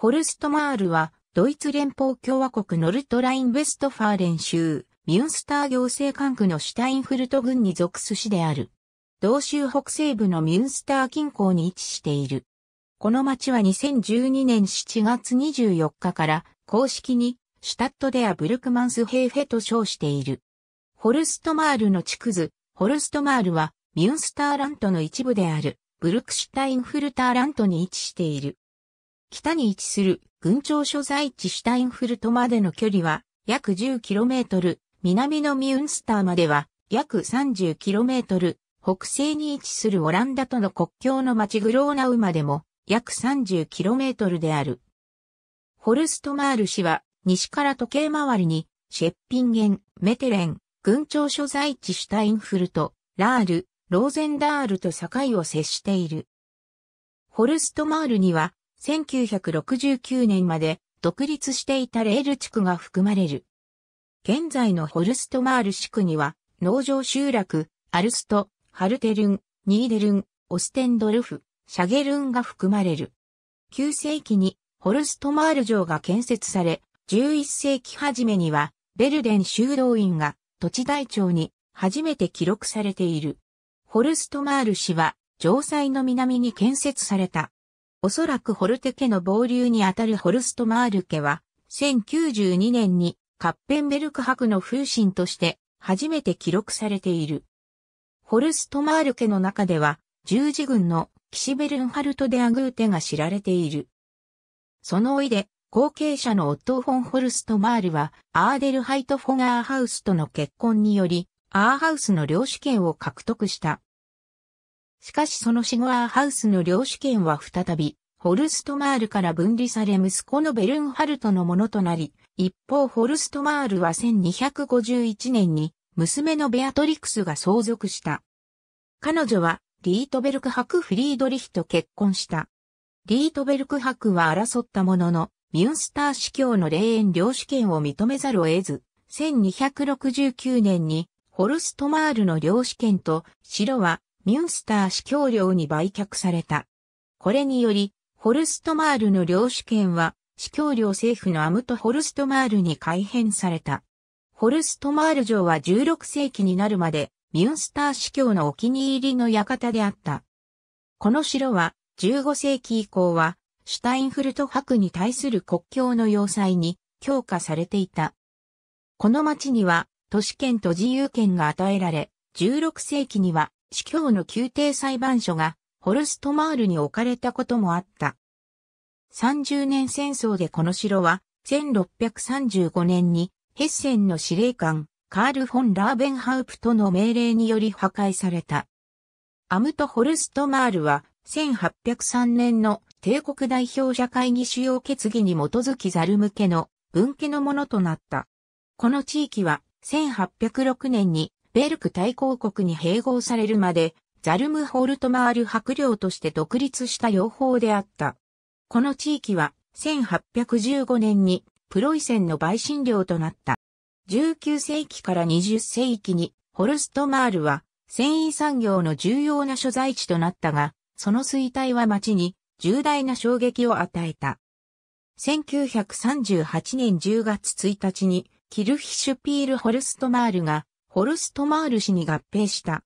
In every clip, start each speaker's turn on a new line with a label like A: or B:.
A: ホルストマールは、ドイツ連邦共和国ノルトライン・ウェストファーレン州、ミュンスター行政管区のシュタインフルト郡に属す市である。同州北西部のミュンスター近郊に位置している。この町は2012年7月24日から公式にシュタットデア・ブルクマンスヘーフェと称している。ホルストマールの地区図、ホルストマールはミュンスターラントの一部であるブルクシュタインフルターラントに位置している。北に位置する群長所在地シュタインフルトまでの距離は約 10km、南のミュンスターまでは約 30km、北西に位置するオランダとの国境の町グローナウまでも約 30km である。ホルストマール市は西から時計回りにシェッピンゲン、メテレン、群長所在地シュタインフルト、ラール、ローゼンダールと境を接している。ホルストマールには1969年まで独立していたレール地区が含まれる。現在のホルストマール地区には、農場集落、アルスト、ハルテルン、ニーデルン、オステンドルフ、シャゲルンが含まれる。9世紀にホルストマール城が建設され、11世紀初めには、ベルデン修道院が土地台帳に初めて記録されている。ホルストマール市は、城塞の南に建設されたおそらくホルテ家の傍流にあたるホルストマール家は、1092年にカッペンベルク博の風神として初めて記録されている。ホルストマール家の中では、十字軍のキシベルンハルト・デ・アグーテが知られている。そのおいで、後継者のオットフォン・ホルストマールは、アーデルハイト・フォガーハウスとの結婚により、アーハウスの領主権を獲得した。しかしそのシゴアーハウスの領主権は再び、ホルストマールから分離され息子のベルンハルトのものとなり、一方ホルストマールは1251年に娘のベアトリクスが相続した。彼女はリートベルク博フリードリヒと結婚した。リートベルク博は争ったものの、ミュンスター司教の霊園領主権を認めざるを得ず、1269年にホルストマールの領主権と城はミュンスター司教領に売却された。これにより、ホルストマールの領主権は、司教領政府のアムト・ホルストマールに改変された。ホルストマール城は16世紀になるまで、ミュンスター司教のお気に入りの館であった。この城は、15世紀以降は、シュタインフルト博に対する国境の要塞に強化されていた。この町には、都市権と自由権が与えられ、16世紀には司教の宮廷裁判所がホルストマールに置かれたこともあった。30年戦争でこの城は1635年にヘッセンの司令官カール・フォン・ラーベンハウプトの命令により破壊された。アムト・ホルストマールは1803年の帝国代表者会議主要決議に基づきザル向けの分家のものとなった。この地域は1806年にベルク大公国に併合されるまで、ザルムホルトマール伯領として独立した養蜂であった。この地域は、1815年にプロイセンの陪審領となった。19世紀から20世紀に、ホルストマールは、繊維産業の重要な所在地となったが、その衰退は町に重大な衝撃を与えた。1938年10月1日に、キルヒシュピール・ホルストマールがホルスト・マール氏に合併した。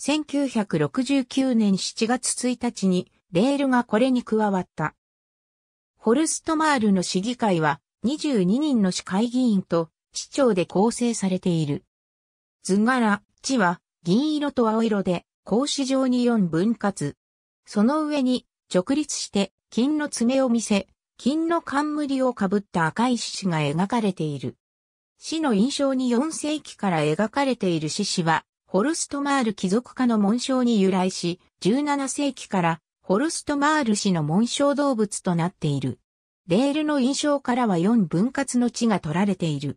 A: 1969年7月1日にレールがこれに加わった。ホルスト・マールの市議会は22人の市会議員と市長で構成されている。図柄、地は銀色と青色で格子状に4分割。その上に直立して金の爪を見せ、金の冠をかぶった赤い獅子が描かれている。死の印象に4世紀から描かれている獅子は、ホルストマール貴族家の紋章に由来し、17世紀からホルストマール氏の紋章動物となっている。レールの印象からは4分割の地が取られている。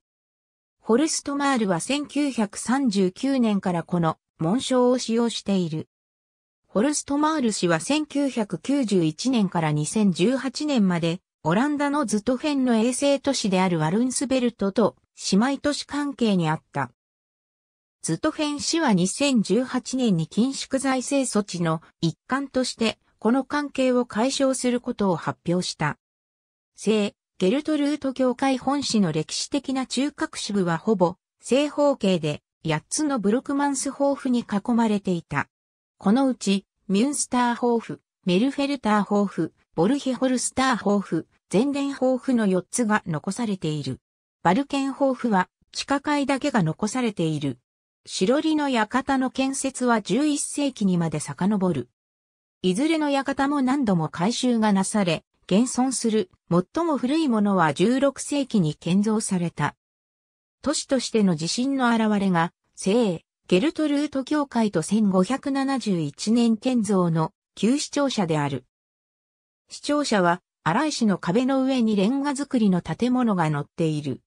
A: ホルストマールは1939年からこの紋章を使用している。ホルストマール氏は1991年から2018年までオランダのズトフェンの衛星都市であるワルンスベルトと姉妹都市関係にあった。ズトフェン氏は2018年に緊縮財政措置の一環として、この関係を解消することを発表した。聖、ゲルトルート教会本市の歴史的な中核支部はほぼ正方形で8つのブルクマンス抱負に囲まれていた。このうち、ミュンスター抱負、メルフェルター抱負、ボルヒホルスター抱負、前連抱負の4つが残されている。バルケンホーフは地下階だけが残されている。白里の館の建設は11世紀にまで遡る。いずれの館も何度も改修がなされ、現存する最も古いものは16世紀に建造された。都市としての地震の現れが、聖、ゲルトルート教会と1571年建造の旧市庁舎である。市庁舎は、荒井市の壁の上にレンガ造りの建物が載っている。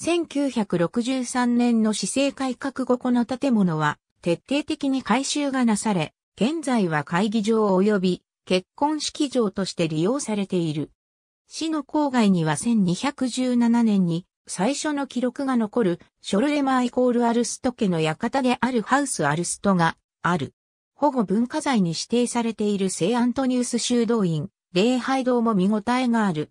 A: 1963年の市政改革後この建物は徹底的に改修がなされ、現在は会議場及び結婚式場として利用されている。市の郊外には1217年に最初の記録が残るショルレマイコールアルスト家の館であるハウスアルストがある。保護文化財に指定されている聖アントニウス修道院、礼拝堂も見応えがある。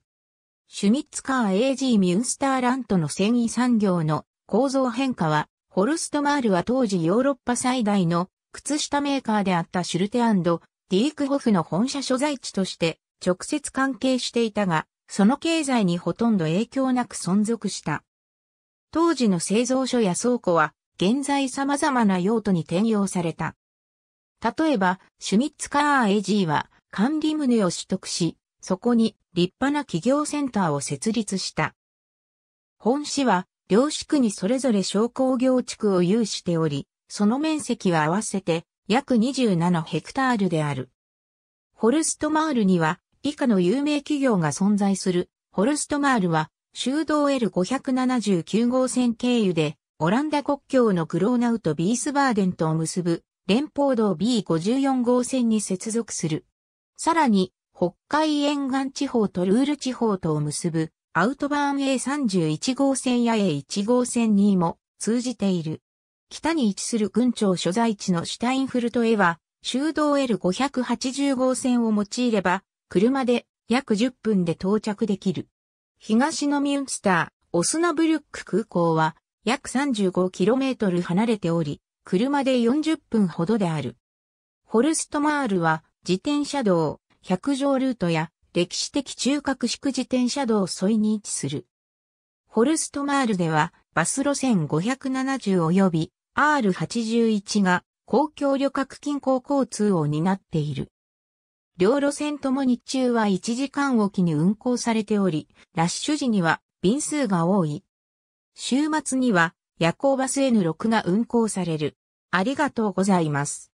A: シュミッツカー AG ミュンスターラントの繊維産業の構造変化は、ホルストマールは当時ヨーロッパ最大の靴下メーカーであったシュルテディークホフの本社所在地として直接関係していたが、その経済にほとんど影響なく存続した。当時の製造所や倉庫は現在様々な用途に転用された。例えば、シュミッツカー AG は管理棟を取得し、そこに立派な企業センターを設立した。本市は、両市区にそれぞれ商工業地区を有しており、その面積は合わせて約27ヘクタールである。ホルストマールには、以下の有名企業が存在する。ホルストマールは、修道 L579 号線経由で、オランダ国境のグローナウとビースバーデンとを結ぶ、連邦道 B54 号線に接続する。さらに、北海沿岸地方とルール地方とを結ぶアウトバーン A31 号線や A1 号線にも通じている。北に位置する郡庁所在地のシュタインフルトへは、修道 L580 号線を用いれば、車で約10分で到着できる。東のミュンスター、オスナブルック空港は約 35km 離れており、車で40分ほどである。ホルストマールは自転車道、百条ルートや歴史的中核式自転車道沿いに位置する。ホルストマールではバス路線570及び R81 が公共旅客近郊交通を担っている。両路線とも日中は1時間おきに運行されており、ラッシュ時には便数が多い。週末には夜行バス N6 が運行される。ありがとうございます。